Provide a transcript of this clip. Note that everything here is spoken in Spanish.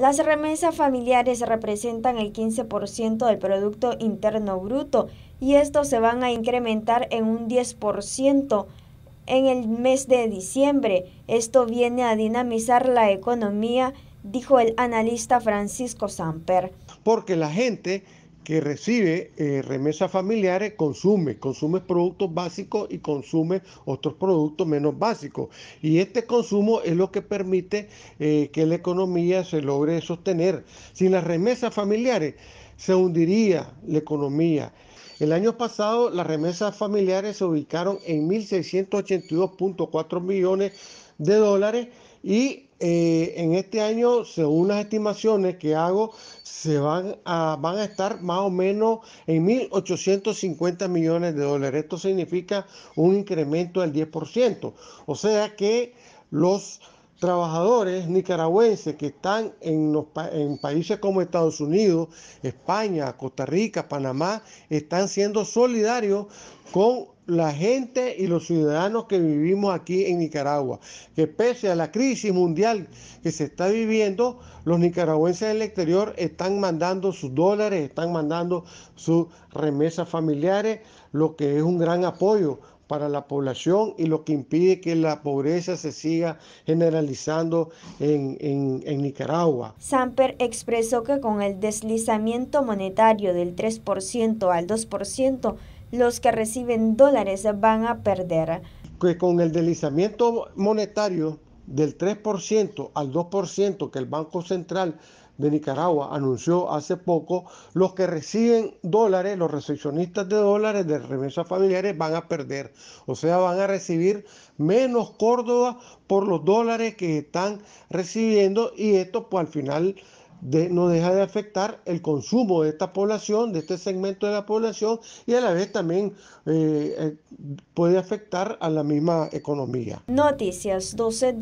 Las remesas familiares representan el 15% del Producto Interno Bruto y estos se van a incrementar en un 10% en el mes de diciembre. Esto viene a dinamizar la economía, dijo el analista Francisco Samper. Porque la gente que recibe eh, remesas familiares consume, consume productos básicos y consume otros productos menos básicos. Y este consumo es lo que permite eh, que la economía se logre sostener. Sin las remesas familiares se hundiría la economía. El año pasado las remesas familiares se ubicaron en 1.682.4 millones de dólares y eh, en este año, según las estimaciones que hago, se van a, van a estar más o menos en 1.850 millones de dólares. Esto significa un incremento del 10%. O sea que los trabajadores nicaragüenses que están en, países como Estados Unidos, España, Costa Rica, Panamá, están siendo solidarios con la gente y los ciudadanos que vivimos aquí en Nicaragua, que pese a la crisis mundial que se está viviendo, los nicaragüenses en el exterior están mandando sus dólares, están mandando sus remesas familiares, lo que es un gran apoyo para la población y lo que impide que la pobreza se siga generalizando en, Nicaragua. Samper expresó que con el deslizamiento monetario del 3% al 2%, los que reciben dólares van a perder. Que con el deslizamiento monetario del 3% al 2% que el Banco Central de Nicaragua anunció hace poco, los que reciben dólares, los recepcionistas de dólares de remesas familiares van a perder. O sea, van a recibir menos Córdoba por los dólares que están recibiendo y esto pues al final no deja de afectar el consumo de esta población, de este segmento de la población, y a la vez también eh, eh, puede afectar a la misma economía. Noticias 12